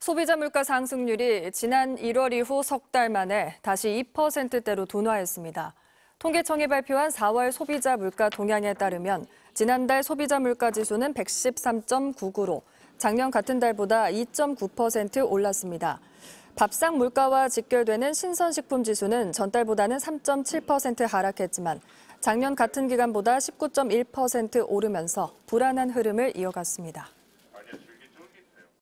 소비자 물가 상승률이 지난 1월 이후 석 달 만에 다시 2%대로 둔화했습니다. 통계청이 발표한 4월 소비자 물가 동향에 따르면 지난달 소비자 물가 지수는 113.99로 작년 같은 달보다 2.9% 올랐습니다. 밥상 물가와 직결되는 신선식품 지수는 전달보다는 3.7% 하락했지만 작년 같은 기간보다 19.1% 오르면서 불안한 흐름을 이어갔습니다.